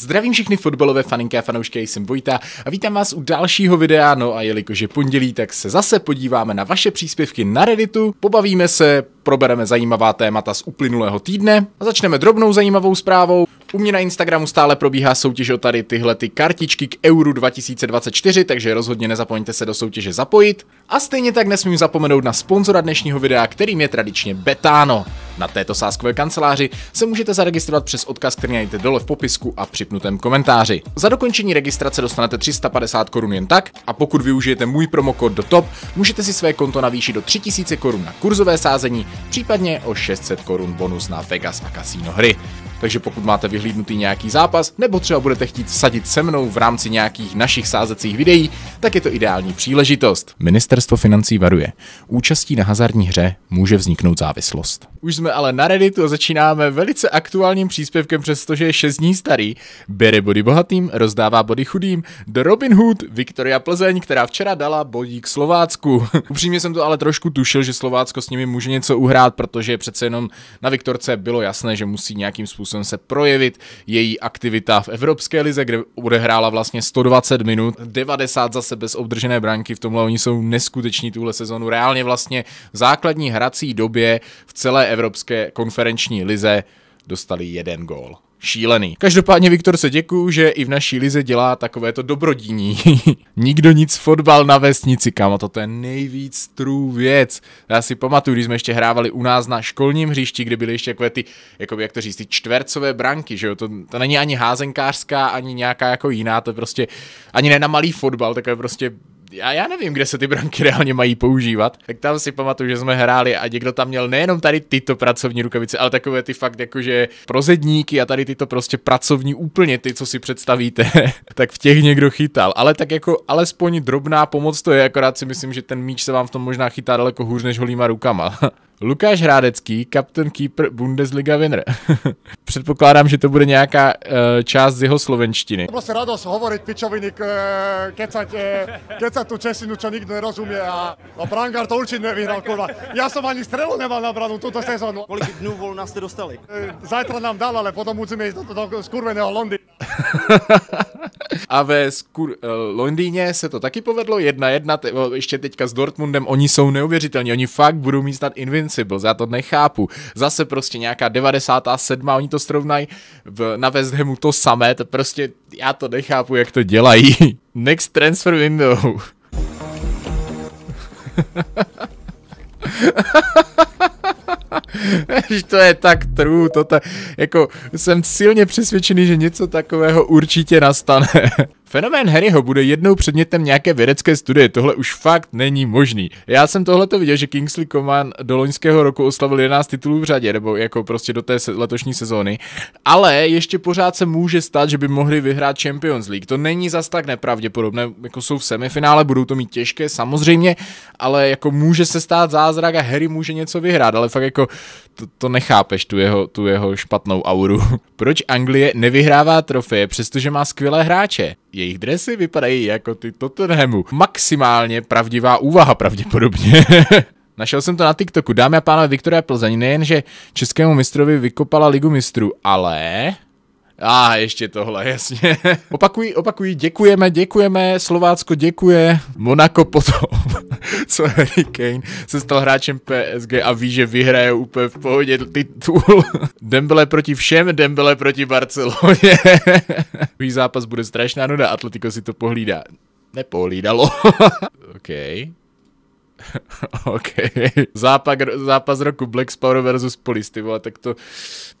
Zdravím všechny fotbalové faninky a fanoušky, jsem Vojta a vítám vás u dalšího videa, no a jelikož je pondělí, tak se zase podíváme na vaše příspěvky na Redditu, pobavíme se, probereme zajímavá témata z uplynulého týdne a začneme drobnou zajímavou zprávou. U mě na Instagramu stále probíhá soutěž o tady tyhle ty kartičky k Euru 2024, takže rozhodně nezapomeňte se do soutěže zapojit. A stejně tak nesmím zapomenout na sponzora dnešního videa, kterým je tradičně Betano. Na této sáskové kanceláři se můžete zaregistrovat přes odkaz, který najdete dole v popisku a připnutém komentáři. Za dokončení registrace dostanete 350 korun jen tak a pokud využijete můj promokod do top, můžete si své konto navýšit do 3000 korun na kurzové sázení, případně o 600 korun bonus na Vegas a kasíno hry. Takže pokud máte vyhlídnutý nějaký zápas, nebo třeba budete chtít sadit se mnou v rámci nějakých našich sázecích videí, tak je to ideální příležitost. Ministerstvo financí varuje. Účastí na hazardní hře může vzniknout závislost. Už jsme ale na Redditu a začínáme velice aktuálním příspěvkem, přestože je 6 dní starý. Bere body bohatým, rozdává body chudým. The Robin Hood, Viktoria Plzeň, která včera dala bodík Slovácku. Upřímně jsem to ale trošku tušil, že Slovácko s nimi může něco uhrát, protože přece jenom na Viktorce bylo jasné, že musí nějakým způsobem způsobem se projevit. Její aktivita v Evropské lize, kde odehrála vlastně 120 minut, 90 zase bez obdržené branky, v tomhle oni jsou neskuteční tuhle sezonu. Reálně vlastně v základní hrací době v celé Evropské konferenční lize dostali jeden gól. Šílený. Každopádně Viktor se děkuju, že i v naší lize dělá takovéto dobrodíní. Nikdo nic fotbal na vesnici, kamo, to je nejvíc true věc. Já si pamatuju, když jsme ještě hrávali u nás na školním hřišti, kde byly ještě takové ty, jakoby, jak to říct, ty čtvercové branky, že jo, to, to není ani házenkářská, ani nějaká jako jiná, to je prostě, ani ne na malý fotbal, takové prostě já, já nevím, kde se ty branky reálně mají používat, tak tam si pamatuju, že jsme hráli a někdo tam měl nejenom tady tyto pracovní rukavice, ale takové ty fakt jakože prozedníky a tady tyto prostě pracovní úplně ty, co si představíte, tak v těch někdo chytal. Ale tak jako alespoň drobná pomoc to je, akorát si myslím, že ten míč se vám v tom možná chytá daleko hůř než holýma rukama. Lukáš Hrádecký, kapten keeper Bundesliga winner. Předpokládám, že to bude nějaká uh, část z jeho slovenštiny. To prostě radost hovorit pičoviny, kecať, eh, kecať eh, tu česinu, čo nikdo nerozumí a, a Brangar to určitě nevyhrál, kurva. Já jsem ani strelu nemal na branu tuto sezónu. Kolik dnů volna jste dostali? Zajtra nám dal, ale potom musíme jít do, do, do skurveného Londýna. a ve skur, uh, Londýně se to taky povedlo, jedna jedna. te, ještě teďka s Dortmundem, oni jsou neuvěřitelní, oni fakt budou mít snad invin Invincibles, já to nechápu. Zase prostě nějaká 97. oni to srovnají na West Hamu to samé, to prostě já to nechápu, jak to dělají. Next transfer window. to je tak true, to jako jsem silně přesvědčený, že něco takového určitě nastane. Fenomén Harryho bude jednou předmětem nějaké vědecké studie, tohle už fakt není možný. Já jsem tohleto viděl, že Kingsley Coman do loňského roku oslavil 11 titulů v řadě, nebo jako prostě do té se- letošní sezóny, ale ještě pořád se může stát, že by mohli vyhrát Champions League. To není zas tak nepravděpodobné, jako jsou v semifinále, budou to mít těžké, samozřejmě, ale jako může se stát zázrak a Harry může něco vyhrát, ale fakt jako to, to nechápeš, tu jeho, tu jeho špatnou auru. Proč Anglie nevyhrává trofeje, přestože má skvělé hráče? Jejich dresy vypadají jako ty Tottenhamu. Maximálně pravdivá úvaha pravděpodobně. Našel jsem to na TikToku. Dámy a pánové, Viktoria Plzeň nejenže českému mistrovi vykopala ligu mistrů, ale a ah, ještě tohle, jasně. opakují, opakují, děkujeme, děkujeme, Slovácko děkuje. Monako potom, co Harry Kane se stal hráčem PSG a ví, že vyhraje úplně v pohodě titul. Dembele proti všem, Dembele proti Barceloně. Druhý zápas bude strašná nuda, Atletico si to pohlídá. Nepohlídalo. OK. OK. Zápak, zápas roku Black Power versus Police, ty vole, tak to,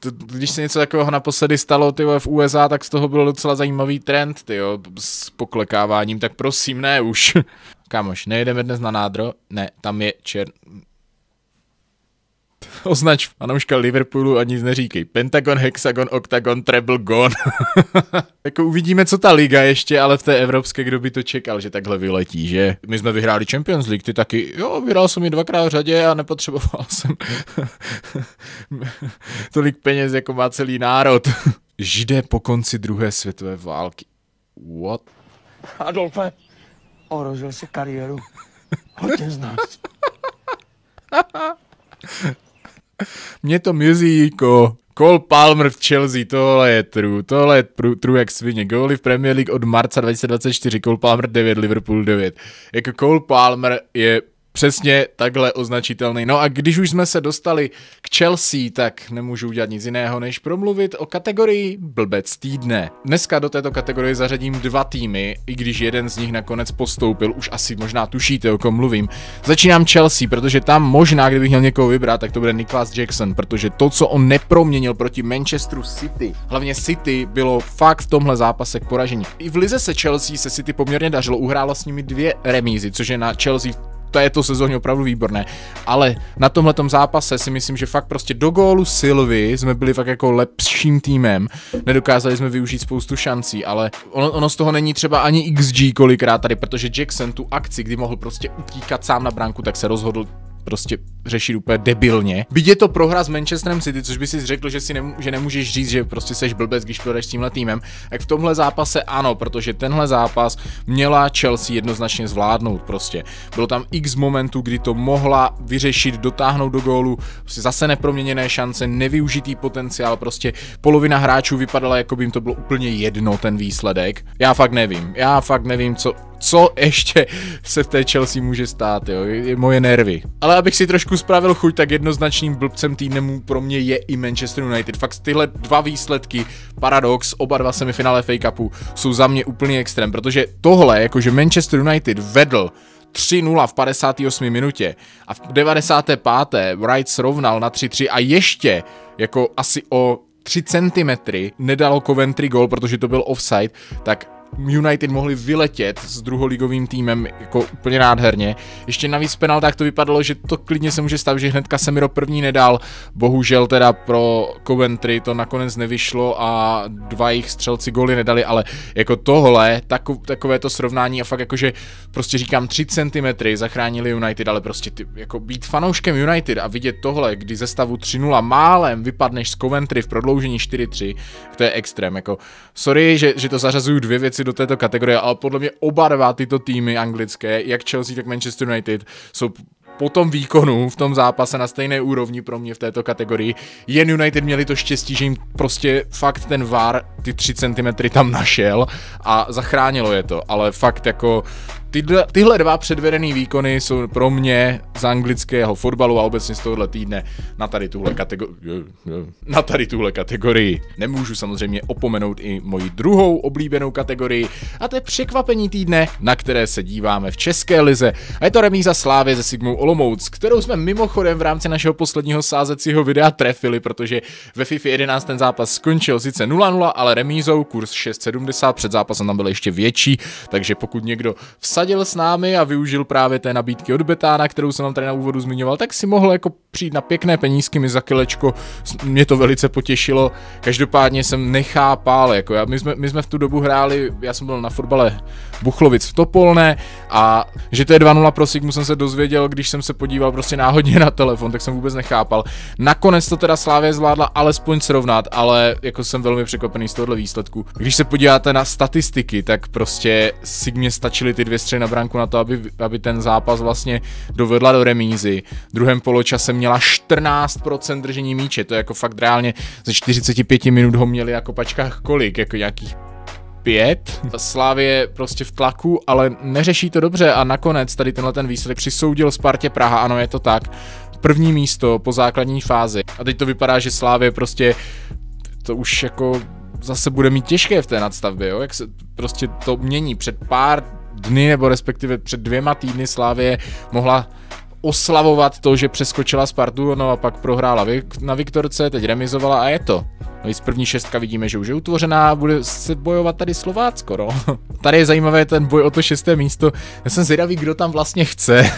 to, když se něco takového naposledy stalo, ty vole, v USA, tak z toho byl docela zajímavý trend, ty jo, s poklekáváním, tak prosím, ne už. Kamoš, nejedeme dnes na nádro? Ne, tam je čer... Označ fanouška Liverpoolu a nic neříkej. Pentagon, Hexagon, Octagon, Treble, Gon. jako uvidíme, co ta liga ještě, ale v té evropské, kdo by to čekal, že takhle vyletí, že? My jsme vyhráli Champions League, ty taky, jo, vyhrál jsem ji dvakrát v řadě a nepotřeboval jsem tolik peněz, jako má celý národ. Židé po konci druhé světové války. What? Adolfe, orožil si kariéru. Hodně z nás. Mě to jako Cole Palmer v Chelsea, tohle je true, tohle je true, true jak svině. Goaly v Premier League od marca 2024, Cole Palmer 9, Liverpool 9. Jako Cole Palmer je přesně takhle označitelný. No a když už jsme se dostali k Chelsea, tak nemůžu udělat nic jiného, než promluvit o kategorii blbec týdne. Dneska do této kategorie zařadím dva týmy, i když jeden z nich nakonec postoupil, už asi možná tušíte, o kom mluvím. Začínám Chelsea, protože tam možná, kdybych měl někoho vybrat, tak to bude Niklas Jackson, protože to, co on neproměnil proti Manchesteru City, hlavně City, bylo fakt v tomhle zápase k poražení. I v lize se Chelsea se City poměrně dařilo, uhrála s nimi dvě remízy, což je na Chelsea v této je to sezóně opravdu výborné. Ale na tomhle zápase si myslím, že fakt prostě do gólu Silvy jsme byli fakt jako lepším týmem. Nedokázali jsme využít spoustu šancí, ale ono, ono z toho není třeba ani XG kolikrát tady, protože Jackson tu akci, kdy mohl prostě utíkat sám na bránku, tak se rozhodl prostě řešit úplně debilně. Byť je to prohra s Manchesterem City, což by si řekl, že si nemů- že nemůžeš říct, že prostě seš blbec, když prohraješ s tímhle týmem, tak v tomhle zápase ano, protože tenhle zápas měla Chelsea jednoznačně zvládnout prostě. Bylo tam x momentů, kdy to mohla vyřešit, dotáhnout do gólu, prostě zase neproměněné šance, nevyužitý potenciál, prostě polovina hráčů vypadala, jako by jim to bylo úplně jedno ten výsledek. Já fakt nevím, já fakt nevím, co, co ještě se v té Chelsea může stát, jo, je moje nervy. Ale abych si trošku spravil chuť, tak jednoznačným blbcem týdnemu pro mě je i Manchester United. Fakt tyhle dva výsledky, paradox, oba dva semifinále FA Cupu, jsou za mě úplně extrém, protože tohle, jakože Manchester United vedl 3-0 v 58. minutě a v 95. Wright srovnal na 3-3 a ještě jako asi o 3 cm nedalo Coventry gol, protože to byl offside, tak United mohli vyletět s druholigovým týmem jako úplně nádherně. Ještě navíc tak to vypadalo, že to klidně se může stát, že hnedka Semiro první nedal. Bohužel teda pro Coventry to nakonec nevyšlo a dva jejich střelci goly nedali, ale jako tohle, tako, takové to srovnání a fakt jakože prostě říkám 3 cm zachránili United, ale prostě ty, jako být fanouškem United a vidět tohle, kdy ze stavu 3-0 málem vypadneš z Coventry v prodloužení 4-3, to je extrém, jako sorry, že, že to zařazuju dvě věci věci do této kategorie, ale podle mě oba dva tyto týmy anglické, jak Chelsea, tak Manchester United, jsou po tom výkonu v tom zápase na stejné úrovni pro mě v této kategorii. Jen United měli to štěstí, že jim prostě fakt ten VAR ty 3 cm tam našel a zachránilo je to, ale fakt jako tyhle, tyhle dva předvedené výkony jsou pro mě z anglického fotbalu a obecně z tohohle týdne na tady tuhle kategorii. Na tady tuhle kategorii. Nemůžu samozřejmě opomenout i moji druhou oblíbenou kategorii a to je překvapení týdne, na které se díváme v České lize. A je to remíza Slávy ze Sigmou Olomouc, kterou jsme mimochodem v rámci našeho posledního sázecího videa trefili, protože ve FIFA 11 ten zápas skončil sice 0-0, ale remízou, kurz 6,70, před zápasem tam byl ještě větší, takže pokud někdo vsadil s námi a využil právě té nabídky od Betána, kterou jsem vám tady na úvodu zmiňoval, tak si mohl jako přijít na pěkné penízky mi za kilečko, mě to velice potěšilo, každopádně jsem nechápal, jako já, my, jsme, my jsme v tu dobu hráli, já jsem byl na fotbale Buchlovic v Topolné a že to je 2-0 pro Sigmu jsem se dozvěděl, když jsem se podíval prostě náhodně na telefon, tak jsem vůbec nechápal. Nakonec to teda Slávě zvládla alespoň srovnat, ale jako jsem velmi překvapený z tohle výsledku. Když se podíváte na statistiky, tak prostě Sigmě stačily ty dvě střely na branku na to, aby, aby ten zápas vlastně dovedla do remízy. V druhém poločase měla 14% držení míče, to je jako fakt reálně ze 45 minut ho měli jako pačkách kolik, jako nějakých pět. Slávě prostě v tlaku, ale neřeší to dobře a nakonec tady tenhle ten výsledek přisoudil Spartě Praha, ano je to tak, první místo po základní fázi. A teď to vypadá, že Slávě prostě to už jako zase bude mít těžké v té nadstavbě, jo? jak se prostě to mění. Před pár dny nebo respektive před dvěma týdny Slávě mohla oslavovat to, že přeskočila Spartu, no a pak prohrála na Viktorce, teď remizovala a je to. No i z první šestka vidíme, že už je utvořená, bude se bojovat tady Slovácko, no. Tady je zajímavé ten boj o to šesté místo. Já jsem zvědavý, kdo tam vlastně chce.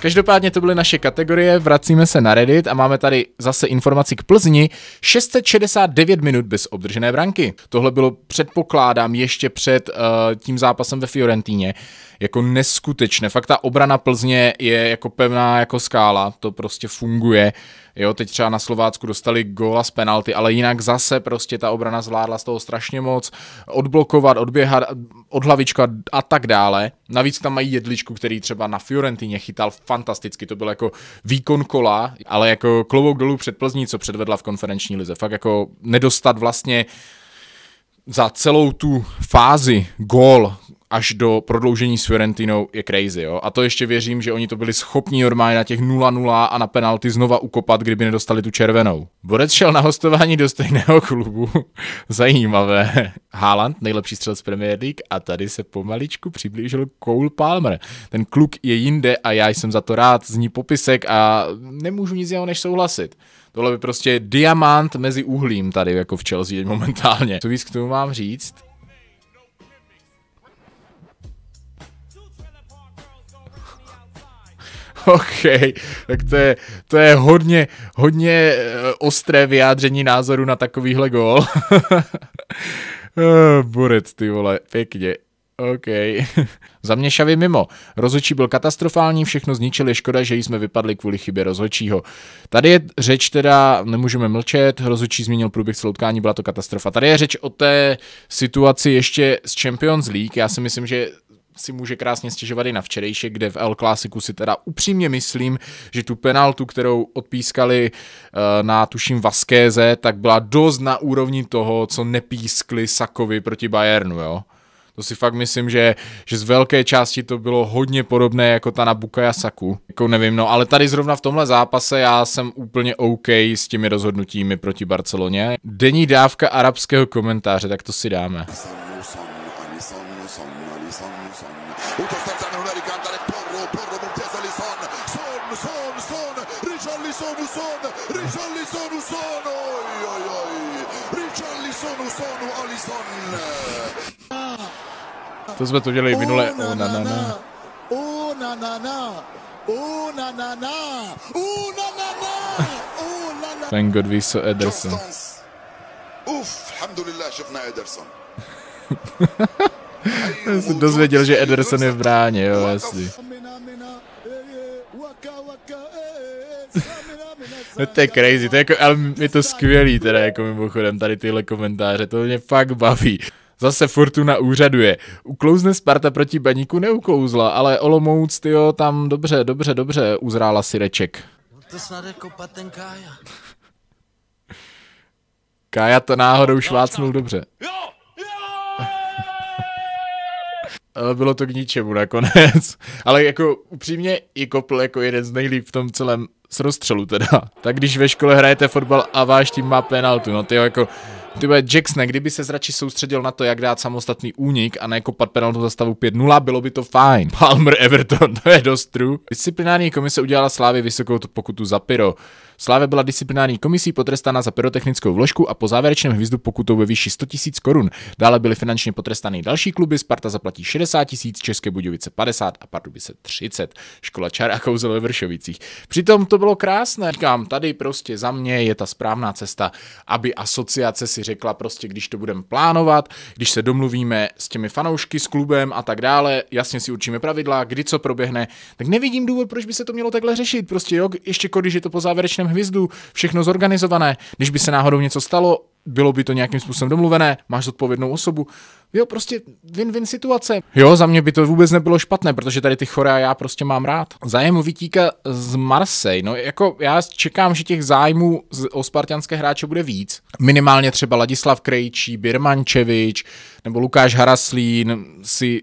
Každopádně to byly naše kategorie, vracíme se na Reddit a máme tady zase informaci k Plzni. 669 minut bez obdržené branky. Tohle bylo, předpokládám, ještě před uh, tím zápasem ve Fiorentíně. Jako neskutečné. Fakt ta obrana Plzně je jako pevná jako skála, to prostě funguje. Jo, teď třeba na Slovácku dostali góla z penalty, ale jinak zase prostě ta obrana zvládla z toho strašně moc. Odblokovat, odběhat, odhlavička a tak dále. Navíc tam mají jedličku, který třeba na Fiorentině chytal v fantasticky, to byl jako výkon kola, ale jako klovou dolů před Plzní, co předvedla v konferenční lize. Fakt jako nedostat vlastně za celou tu fázi gól, až do prodloužení s Fiorentinou je crazy, jo. A to ještě věřím, že oni to byli schopni normálně na těch 0-0 a na penalty znova ukopat, kdyby nedostali tu červenou. Borec šel na hostování do stejného klubu. Zajímavé. Haaland, nejlepší střelec Premier League a tady se pomaličku přiblížil Cole Palmer. Ten kluk je jinde a já jsem za to rád, zní popisek a nemůžu nic jiného než souhlasit. Tohle by prostě diamant mezi uhlím tady jako v Chelsea momentálně. Co víc k tomu mám říct? OK, tak to je, to je hodně, hodně eh, ostré vyjádření názoru na takovýhle gol. Eh, borec, ty vole, pěkně. OK. Za mě Šavi mimo. Rozočí byl katastrofální, všechno zničili. škoda, že jsme vypadli kvůli chybě rozočího. Tady je řeč teda, nemůžeme mlčet, rozočí změnil průběh celoutkání, byla to katastrofa. Tady je řeč o té situaci ještě z Champions League. Já si myslím, že si může krásně stěžovat i na včerejšek, kde v El Clásiku si teda upřímně myslím, že tu penaltu, kterou odpískali eh, na tuším Vaskéze, tak byla dost na úrovni toho, co nepískli Sakovi proti Bayernu, jo. To si fakt myslím, že, že z velké části to bylo hodně podobné jako ta na Bukaya Saku. Jako nevím, no ale tady zrovna v tomhle zápase já jsem úplně OK s těmi rozhodnutími proti Barceloně. Denní dávka arabského komentáře, tak to si dáme. Alisson, Alisson, Son. Utastaftan هنالك عندك بورو بورو ممتاز لسون سون سون سون ريشارليسون سون ريشارليسون سون اوي اوي اوي ريشارليسون سون اليسون To jsme to dělali minule. Oh, na, na, na. Oh, na, na, na. Oh, na, na, na. Oh, na, na, na. Oh, na, na. na. Thank God we saw Ederson. Uf, alhamdulillah, شفنا Ederson. Já jsem dozvěděl, že Ederson je v bráně, jo, jasný. No to je crazy, to je jako, ale je to skvělý teda jako mimochodem tady tyhle komentáře, to mě fakt baví. Zase Fortuna úřaduje. Uklouzne Sparta proti Baníku neuklouzla, ale Olomouc, jo, tam dobře, dobře, dobře uzrála si reček. No to snad jako Kája. Kája to náhodou švácnul dobře. Jo! ale bylo to k ničemu nakonec. ale jako upřímně i Kopl jako jeden z nejlíp v tom celém srozstřelu teda. Tak když ve škole hrajete fotbal a váš tým má penaltu, no ty jako ty Jackson, kdyby se radši soustředil na to, jak dát samostatný únik a ne penaltu za stavu 5-0, bylo by to fajn. Palmer Everton, to je dost true. Disciplinární komise udělala Slávě vysokou pokutu za pyro. Sláve byla disciplinární komisí potrestána za pyrotechnickou vložku a po závěrečném hvízdu pokutou ve výši 100 000 korun. Dále byly finančně potrestány další kluby, Sparta zaplatí 60 tisíc, České Budějovice 50 a Pardubice 30. Škola Čar a kouzel ve Vršovicích. Přitom to bylo krásné. Říkám, tady prostě za mě je ta správná cesta, aby asociace si řekla prostě, když to budeme plánovat, když se domluvíme s těmi fanoušky, s klubem a tak dále, jasně si určíme pravidla, kdy co proběhne, tak nevidím důvod, proč by se to mělo takhle řešit. Prostě jo, ještě když je to po závěrečném hvizdu, všechno zorganizované, když by se náhodou něco stalo, bylo by to nějakým způsobem domluvené, máš zodpovědnou osobu. Jo, prostě win-win situace. Jo, za mě by to vůbec nebylo špatné, protože tady ty chore a já prostě mám rád. Zájem vytíka z Marsej. no jako já čekám, že těch zájmů o spartianské hráče bude víc. Minimálně třeba Ladislav Krejčí, Birmančevič nebo Lukáš Haraslín si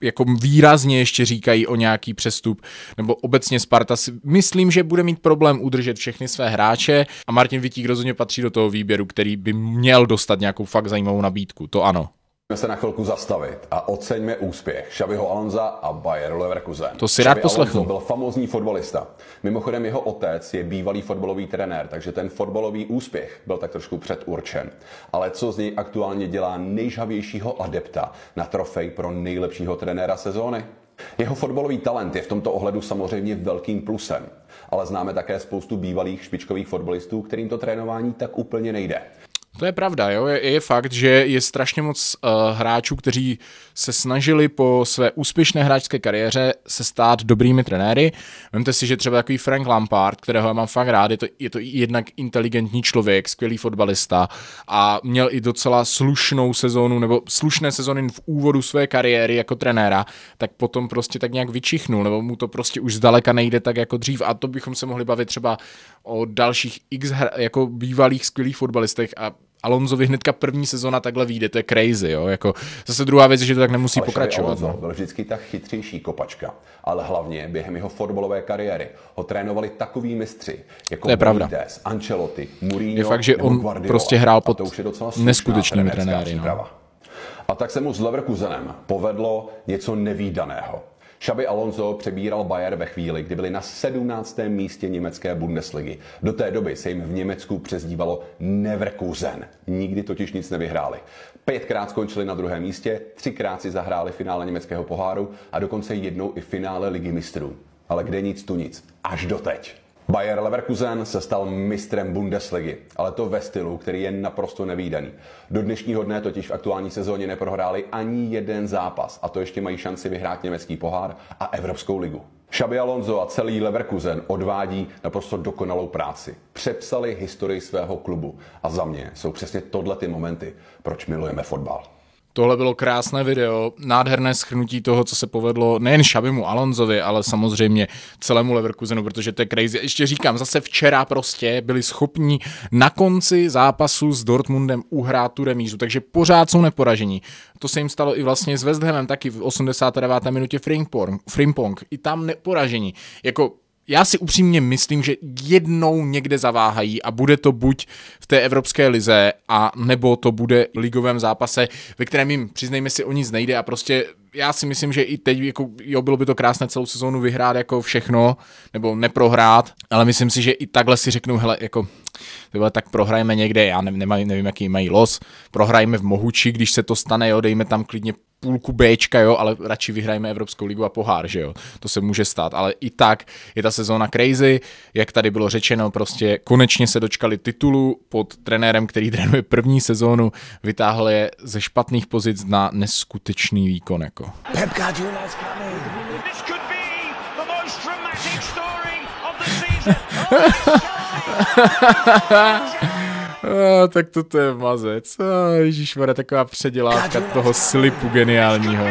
jako výrazně ještě říkají o nějaký přestup, nebo obecně Sparta si myslím, že bude mít problém udržet všechny své hráče a Martin Vitík rozhodně patří do toho výběru, který by měl dostat nějakou fakt zajímavou nabídku, to ano. Pojďme se na chvilku zastavit a oceňme úspěch Xaviho Alonza a Bayer Leverkusen. To si rád poslechnu. byl famózní fotbalista. Mimochodem jeho otec je bývalý fotbalový trenér, takže ten fotbalový úspěch byl tak trošku předurčen. Ale co z něj aktuálně dělá nejžavějšího adepta na trofej pro nejlepšího trenéra sezóny? Jeho fotbalový talent je v tomto ohledu samozřejmě velkým plusem, ale známe také spoustu bývalých špičkových fotbalistů, kterým to trénování tak úplně nejde. To je pravda, jo. Je, je fakt, že je strašně moc uh, hráčů, kteří se snažili po své úspěšné hráčské kariéře se stát dobrými trenéry. Vemte si, že třeba takový Frank Lampard, kterého já mám fakt rád, je to, je to jednak inteligentní člověk, skvělý fotbalista a měl i docela slušnou sezónu, nebo slušné sezony v úvodu své kariéry jako trenéra, tak potom prostě tak nějak vyčichnul, nebo mu to prostě už zdaleka nejde tak jako dřív a to bychom se mohli bavit třeba o dalších x hra, jako bývalých skvělých fotbalistech a Alonzovi hnedka první sezona takhle vyjde, to je crazy, jo. Jako, zase druhá věc, že to tak nemusí ale pokračovat. Alonso no. byl vždycky ta chytřejší kopačka, ale hlavně během jeho fotbalové kariéry ho trénovali takový mistři, jako je pravda. Benitez, Ancelotti, Mourinho, je fakt, že on Guardiola. prostě hrál pod neskutečnými trenéry. No. A tak se mu s Leverkusenem povedlo něco nevýdaného. Xabi Alonso přebíral Bayern ve chvíli, kdy byli na 17. místě německé Bundesligy. Do té doby se jim v Německu přezdívalo Neverkusen. Nikdy totiž nic nevyhráli. Pětkrát skončili na druhém místě, třikrát si zahráli finále německého poháru a dokonce jednou i finále ligy mistrů. Ale kde nic tu nic. Až doteď. Bayer Leverkusen se stal mistrem Bundesligy, ale to ve stylu, který je naprosto nevýdaný. Do dnešního dne totiž v aktuální sezóně neprohráli ani jeden zápas a to ještě mají šanci vyhrát německý pohár a Evropskou ligu. Xabi Alonso a celý Leverkusen odvádí naprosto dokonalou práci. Přepsali historii svého klubu a za mě jsou přesně tohle ty momenty, proč milujeme fotbal. Tohle bylo krásné video, nádherné schrnutí toho, co se povedlo nejen Šabimu Alonzovi, ale samozřejmě celému Leverkusenu, protože to je crazy. Ještě říkám, zase včera prostě byli schopni na konci zápasu s Dortmundem uhrát tu remízu, takže pořád jsou neporažení. To se jim stalo i vlastně s West Hamem, taky v 89. minutě Frimpong. Frimpong. I tam neporažení. Jako já si upřímně myslím, že jednou někde zaváhají a bude to buď v té Evropské lize, a nebo to bude ligovém zápase, ve kterém jim, přiznejme si, o nic nejde a prostě já si myslím, že i teď, jako, jo, bylo by to krásné celou sezónu vyhrát jako všechno, nebo neprohrát, ale myslím si, že i takhle si řeknu, hele, jako, tyhle, tak prohrajeme někde, já ne, nemaj, nevím, jaký mají los, prohrajeme v Mohuči, když se to stane, jo, dejme tam klidně půlku B, jo, ale radši vyhrajeme Evropskou ligu a pohár, že jo. To se může stát, ale i tak je ta sezóna crazy, jak tady bylo řečeno, prostě konečně se dočkali titulu pod trenérem, který trénuje první sezónu, vytáhl je ze špatných pozic na neskutečný výkon, jako. Pep Guardiola's A, tak toto je mazec. A, ježišmarja, taková předělávka toho slipu geniálního.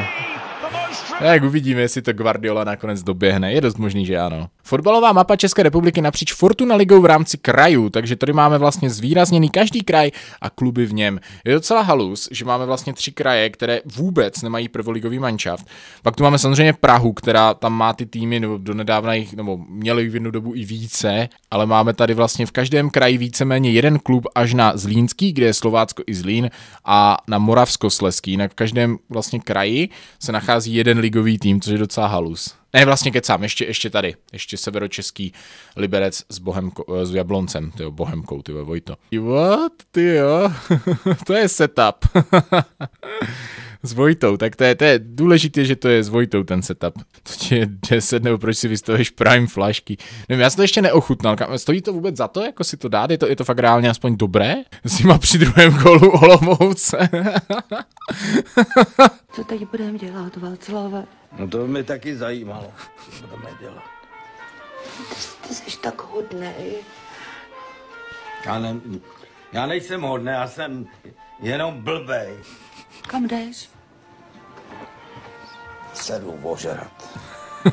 No, jak uvidíme, jestli to Guardiola nakonec doběhne. Je dost možný, že ano. Fotbalová mapa České republiky napříč Fortuna ligou v rámci krajů, takže tady máme vlastně zvýrazněný každý kraj a kluby v něm. Je docela halus, že máme vlastně tři kraje, které vůbec nemají prvoligový manšaft. Pak tu máme samozřejmě Prahu, která tam má ty týmy, nebo do nedávna jich, nebo měli v jednu dobu i více, ale máme tady vlastně v každém kraji víceméně jeden klub až na Zlínský, kde je Slovácko i Zlín, a na Moravskosleský. Na každém vlastně kraji se nachází jeden ligový tým, což je docela halus. Ne, vlastně kecám, ještě, ještě tady, ještě severočeský Liberec s, Bohemko, eh, s Jabloncem, tyjo, Bohemkou, ty Vojto. What, jo, to je setup. s Vojtou, tak to je, to je důležité, že to je s Vojtou ten setup. To ti je 10, nebo proč si vystavuješ Prime flašky. Nevím, já jsem to ještě neochutnal. Stojí to vůbec za to, jako si to dát? Je to, je to fakt reálně aspoň dobré? S má při druhém golu Olomouce. Co teď budeme dělat, Václava? No to mě taky zajímalo, co budeme dělat. Ty, ty jsi tak hodnej. Já, ne, já nejsem hodný, já jsem jenom blbej. Kam jdeš? sedm ožerat.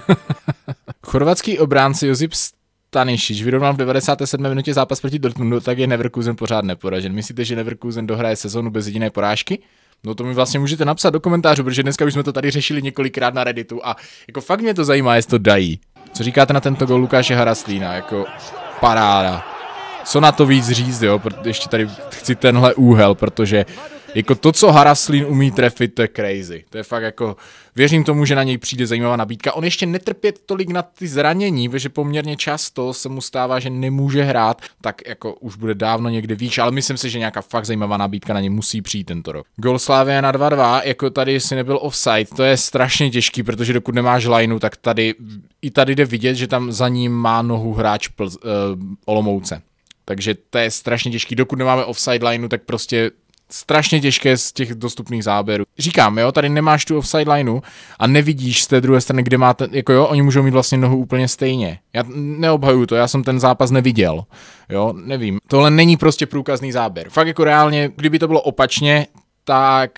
Chorvatský obránce Josip Stanišič vyrovnal v 97. minutě zápas proti Dortmundu, tak je Neverkusen pořád neporažen. Myslíte, že Neverkusen dohraje sezonu bez jediné porážky? No to mi vlastně můžete napsat do komentářů, protože dneska už jsme to tady řešili několikrát na Redditu a jako fakt mě to zajímá, jestli to dají. Co říkáte na tento gol Lukáše Haraslína, jako paráda. Co na to víc říct, jo, ještě tady chci tenhle úhel, protože jako to, co Haraslín umí trefit, to je crazy. To je fakt jako, věřím tomu, že na něj přijde zajímavá nabídka. On ještě netrpět tolik na ty zranění, protože poměrně často se mu stává, že nemůže hrát, tak jako už bude dávno někde víš, ale myslím si, že nějaká fakt zajímavá nabídka na ně musí přijít tento rok. Gol Slavia na 2-2, jako tady si nebyl offside, to je strašně těžký, protože dokud nemáš lineu, tak tady i tady jde vidět, že tam za ním má nohu hráč Plz, uh, Olomouce. Takže to je strašně těžký. Dokud nemáme offside lineu, tak prostě strašně těžké z těch dostupných záběrů. Říkám, jo, tady nemáš tu offside lineu a nevidíš z té druhé strany, kde máte, jako jo, oni můžou mít vlastně nohu úplně stejně. Já neobhajuju to, já jsem ten zápas neviděl, jo, nevím. Tohle není prostě průkazný záběr. Fakt jako reálně, kdyby to bylo opačně, tak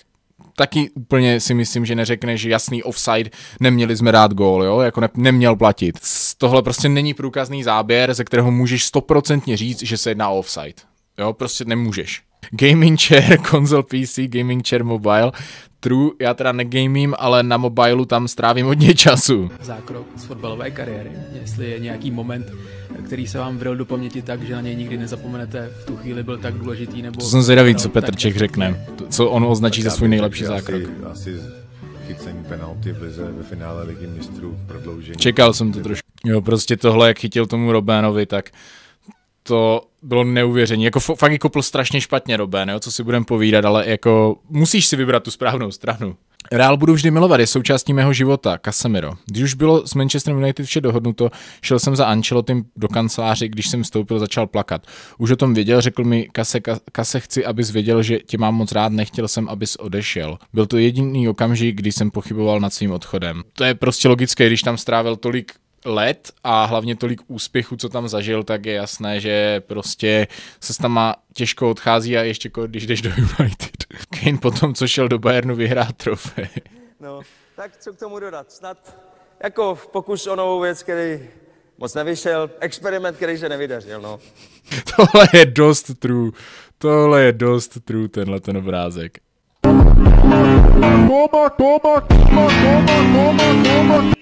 taky úplně si myslím, že neřekneš, že jasný offside, neměli jsme rád gól, jo, jako ne, neměl platit. Tohle prostě není průkazný záběr, ze kterého můžeš stoprocentně říct, že se jedná o offside. Jo, prostě nemůžeš. Gaming chair, Console PC, gaming chair mobile. True, já teda negamím, ale na mobilu tam strávím hodně času. Zákrok z fotbalové kariéry, jestli je nějaký moment, který se vám vril do paměti tak, že na něj nikdy nezapomenete, v tu chvíli byl tak důležitý, nebo... To jsem zvědavý, co no, Petr Čech řekne, co on označí za svůj nejlepší zákrok. Asi, asi chycení penalty v lize ve finále ligy mistrů v prodloužení. Čekal jsem to trošku. Jo, prostě tohle, jak chytil tomu Robénovi, tak to bylo neuvěření. Jako fakt jako kopl strašně špatně, Robben, ne, co si budem povídat, ale jako musíš si vybrat tu správnou stranu. Real budu vždy milovat, je součástí mého života, Casemiro. Když už bylo s Manchester United vše dohodnuto, šel jsem za Ancelotem do kanceláře, když jsem vstoupil, začal plakat. Už o tom věděl, řekl mi, Kase, Kase chci, abys věděl, že tě mám moc rád, nechtěl jsem, abys odešel. Byl to jediný okamžik, kdy jsem pochyboval nad svým odchodem. To je prostě logické, když tam strávil tolik let a hlavně tolik úspěchu, co tam zažil, tak je jasné, že prostě se tam má těžko odchází a ještě když jdeš do United. Kane potom, co šel do Bayernu, vyhrá trofej. No, tak co k tomu dodat? Snad jako pokus o novou věc, který moc nevyšel, experiment, který se nevydařil, no. Tohle je dost true. Tohle je dost true, tenhle ten obrázek. Toma, toma, toma, toma, toma, toma,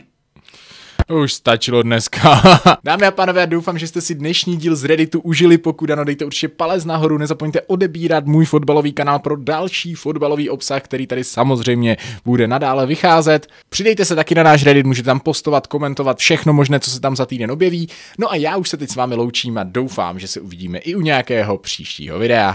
už stačilo dneska. Dámy a pánové, doufám, že jste si dnešní díl z Redditu užili. Pokud ano, dejte určitě palec nahoru, nezapomeňte odebírat můj fotbalový kanál pro další fotbalový obsah, který tady samozřejmě bude nadále vycházet. Přidejte se taky na náš Reddit, můžete tam postovat, komentovat všechno možné, co se tam za týden objeví. No a já už se teď s vámi loučím a doufám, že se uvidíme i u nějakého příštího videa.